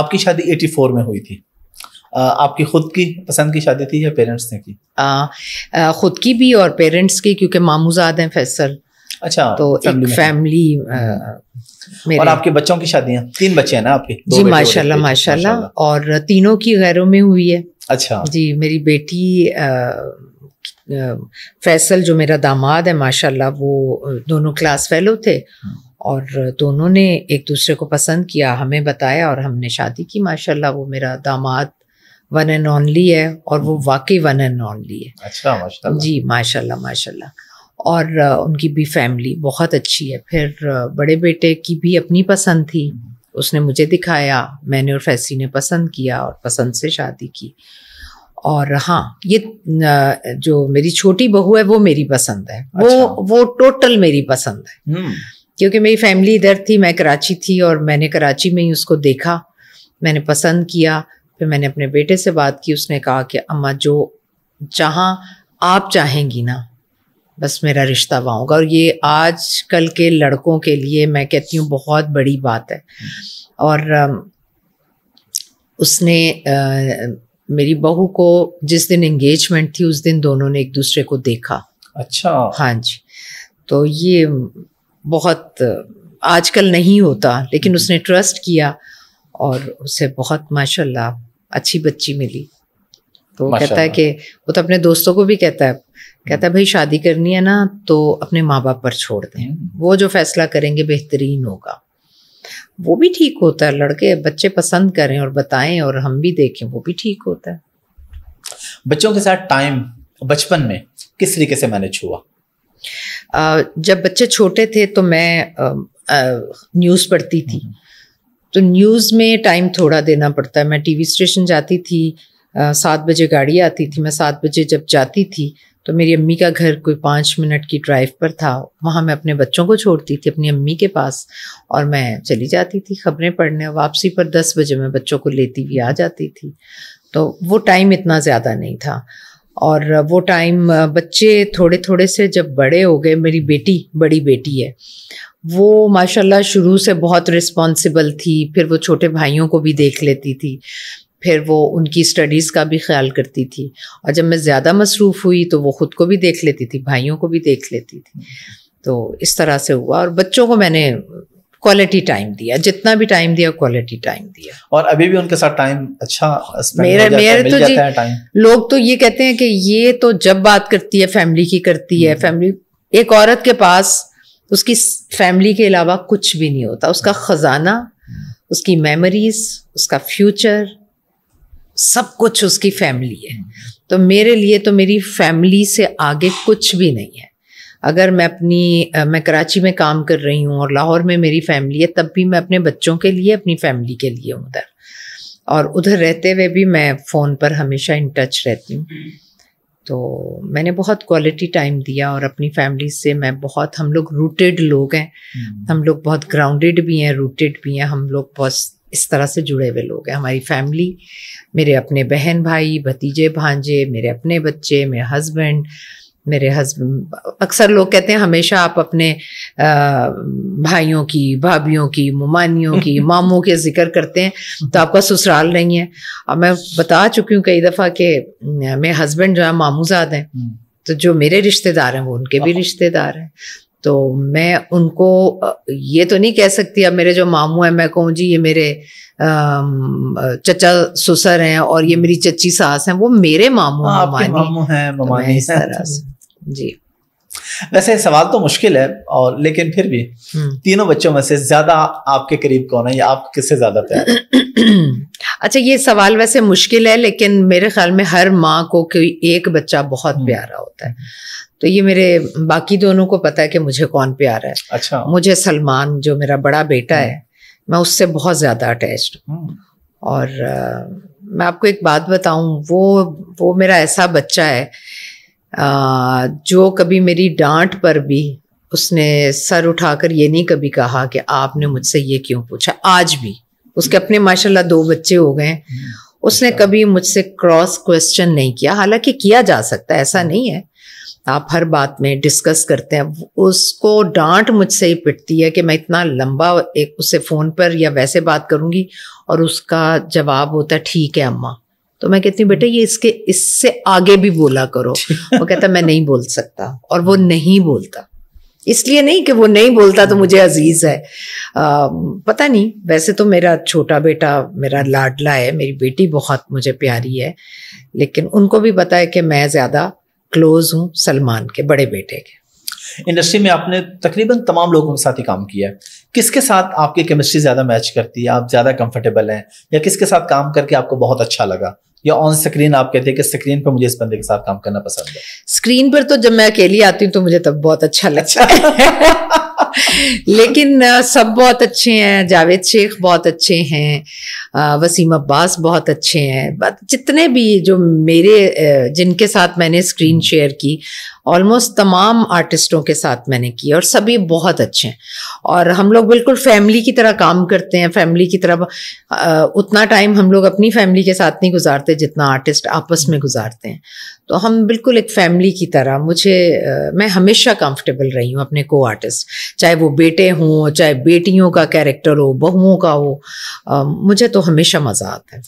आपकी शादी 84 में हुई थी आपकी खुद की पसंद की शादी थी या पेरेंट्स ने की आ, आ, खुद की भी और पेरेंट्स की क्योंकि मामूजाद हैं फैसल अच्छा तो फैमिली एक फैमिली और आपके बच्चों की शादियां तीन बच्चे हैं ना आपके जी माशाल्लाह माशाल्लाह और तीनों की गैरों में हुई है अच्छा जी मेरी बेटी फैसल जो मेरा दामाद है माशाल्लाह वो दोनों क्लास फेलो थे हम्म। और दोनों ने एक दूसरे को पसंद किया हमें बताया और हमने शादी की माशाल्लाह वो मेरा दामाद वन एंड ऑनली है और वो वाकई वन एंड ऑनली है अच्छा माशाल्लाह जी माशाल्लाह माशाल्लाह और उनकी भी फैमिली बहुत अच्छी है फिर बड़े बेटे की भी अपनी पसंद थी हम्म। उसने मुझे दिखाया मैंने और फैसी ने पसंद किया और पसंद से शादी की और हाँ ये जो मेरी छोटी बहू है वो मेरी पसंद है अच्छा। वो वो टोटल मेरी पसंद है हम्म। क्योंकि मेरी फैमिली इधर थी मैं कराची थी और मैंने कराची में ही उसको देखा मैंने पसंद किया फिर मैंने अपने बेटे से बात की उसने कहा कि अम्मा जो जहाँ आप चाहेंगी ना बस मेरा रिश्ता वहाँ होगा और ये आज कल के लड़कों के लिए मैं कहती हूँ बहुत बड़ी बात है और उसने आ, मेरी बहू को जिस दिन एंगेजमेंट थी उस दिन दोनों ने एक दूसरे को देखा अच्छा हाँ जी तो ये बहुत आजकल नहीं होता लेकिन हम्म। उसने ट्रस्ट किया और उसे बहुत माशाल्लाह अच्छी बच्ची मिली तो कहता है कि वो तो अपने दोस्तों को भी कहता है कहता है हम्म। भाई शादी करनी है ना तो अपने माँ बाप पर छोड़ दें हम्म। वो जो फैसला करेंगे बेहतरीन होगा वो भी ठीक होता है लड़के बच्चे पसंद करें और बताएं और हम भी देखें वो भी ठीक होता है बच्चों के साथ टाइम बचपन में किस तरीके से मैनेज हुआ जब बच्चे छोटे थे तो मैं न्यूज़ पढ़ती थी हम्म। तो न्यूज़ में टाइम थोड़ा देना पड़ता है मैं टीवी स्टेशन जाती थी सात बजे गाड़ी आती थी मैं सात बजे जब जाती थी तो मेरी अम्मी का घर कोई पाँच मिनट की ड्राइव पर था वहाँ मैं अपने बच्चों को छोड़ती थी अपनी अम्मी के पास और मैं चली जाती थी खबरें पढ़ने वापसी पर दस बजे मैं बच्चों को लेती भी आ जाती थी तो वो टाइम इतना ज़्यादा नहीं था और वो टाइम बच्चे थोड़े थोड़े से जब बड़े हो गए मेरी बेटी बड़ी बेटी है वो माशाल्लाह शुरू से बहुत रिस्पॉन्सिबल थी फिर वो छोटे भाइयों को भी देख लेती थी फिर वो उनकी स्टडीज़ का भी ख्याल करती थी और जब मैं ज़्यादा मसरूफ़ हुई तो वो ख़ुद को भी देख लेती थी भाइयों को भी देख लेती थी तो इस तरह से हुआ और बच्चों को मैंने क्वालिटी टाइम दिया जितना भी टाइम दिया क्वालिटी टाइम दिया और अभी भी उनके साथ टाइम अच्छा मेरे मेरे तो जी लोग तो ये कहते हैं कि ये तो जब बात करती है फैमिली की करती है फैमिली हम्म। एक औरत के पास उसकी फैमिली के अलावा कुछ भी नहीं होता उसका खजाना उसकी मेमोरीज उसका फ्यूचर सब कुछ उसकी फैमिली है हम्म। तो मेरे लिए तो मेरी फैमिली से आगे कुछ भी नहीं है अगर मैं अपनी मैं कराची में काम कर रही हूँ और लाहौर में मेरी फैमिली है तब भी मैं अपने बच्चों के लिए अपनी फैमिली के लिए हूँ उधर और उधर रहते हुए भी मैं फ़ोन पर हमेशा इन टच रहती हूँ हम्म। तो मैंने बहुत क्वालिटी टाइम दिया और अपनी फैमिली से मैं बहुत हम लोग रूटेड लोग हैं हम्म। हम लोग बहुत ग्राउंडेड भी हैं रूटेड भी हैं हम लोग बहुत इस तरह से जुड़े हुए लोग हैं हमारी फैमिली मेरे अपने बहन भाई भतीजे भांजे मेरे अपने बच्चे मेरे हस्बैंड मेरे हस्बैंड अक्सर लोग कहते हैं हमेशा आप अपने आ, भाइयों की भाभीियों की ममानियों की मामों के जिक्र करते हैं तो आपका ससुराल नहीं है और मैं बता चुकी हूँ कई दफ़ा कि मेरे हस्बैंड जो है मामूजाद हैं हम्म। तो जो मेरे रिश्तेदार हैं वो उनके भी हाँ। रिश्तेदार हैं तो मैं उनको ये तो नहीं कह सकती अब मेरे जो मामू हैं मैं कहूँ जी ये मेरे चचा सुसर हैं और ये मेरी चची सास हैं वो मेरे मामू हैं हाँ, मामा जी तो वैसे सवाल तो मुश्किल है और लेकिन फिर भी हम्म। तीनों बच्चों में से ज्यादा आपके करीब कौन है या आप किससे ज्यादा प्यार अच्छा ये सवाल वैसे मुश्किल है लेकिन मेरे ख्याल में हर माँ को कोई एक बच्चा बहुत हम्म। प्यारा होता है तो ये मेरे बाकी दोनों को पता है कि मुझे कौन प्यारा है अच्छा मुझे सलमान जो मेरा बड़ा बेटा है हम्म। मैं उससे बहुत ज्यादा अटैच हूँ और आ, मैं आपको एक बात बताऊं वो वो मेरा ऐसा बच्चा है जो कभी मेरी डांट पर भी उसने सर उठाकर ये नहीं कभी कहा कि आपने मुझसे ये क्यों पूछा आज भी उसके अपने माशाल्लाह दो बच्चे हो गए हम्म। उसने अच्छा। कभी मुझसे क्रॉस क्वेश्चन नहीं किया हालांकि किया जा सकता है ऐसा हम्म। नहीं है आप हर बात में डिस्कस करते हैं उसको डांट मुझसे ही पिटती है कि मैं इतना लंबा एक उससे फ़ोन पर या वैसे बात करूंगी और उसका जवाब होता है ठीक है अम्मा तो मैं कहती हूँ बेटा ये इसके इससे आगे भी बोला करो वो कहता मैं नहीं बोल सकता और वो हम्म। नहीं बोलता इसलिए नहीं कि वो नहीं बोलता तो मुझे अजीज है आ, पता नहीं वैसे तो मेरा छोटा बेटा मेरा लाडला है मेरी बेटी बहुत मुझे प्यारी है लेकिन उनको भी पता है कि मैं ज़्यादा क्लोज हूँ सलमान के बड़े बेटे के इंडस्ट्री में आपने तकरीबन तमाम लोगों के साथ ही काम किया है किसके साथ आपकी केमिस्ट्री ज़्यादा मैच करती है आप ज़्यादा कंफर्टेबल हैं या किसके साथ काम करके आपको बहुत अच्छा लगा या ऑन स्क्रीन आप कहते हैं कि स्क्रीन पर मुझे इस बंदे के साथ काम करना पसंद है स्क्रीन पर तो जब मैं अकेली आती हूँ तो मुझे तब बहुत अच्छा लगता है अच्छा। लेकिन सब बहुत अच्छे हैं जावेद शेख बहुत अच्छे हैं वसीम अब्बास बहुत अच्छे हैं जितने भी जो मेरे जिनके साथ मैंने स्क्रीन हम्म। शेयर की ऑलमोस्ट तमाम आर्टिस्टों के साथ मैंने की और सभी बहुत अच्छे हैं और हम लोग बिल्कुल फैमिली की तरह काम करते हैं फैमिली की तरह उतना टाइम हम लोग अपनी फैमिली के साथ नहीं गुजारते जितना आर्टिस्ट आपस में गुजारते हैं तो हम बिल्कुल एक फैमिली की तरह मुझे मैं हमेशा कंफर्टेबल रही हूँ अपने को आर्टिस्ट चाहे वो बेटे हों चाहे बेटियों का कैरेक्टर हो बहुओं का हो आ, मुझे तो हमेशा मज़ा आता है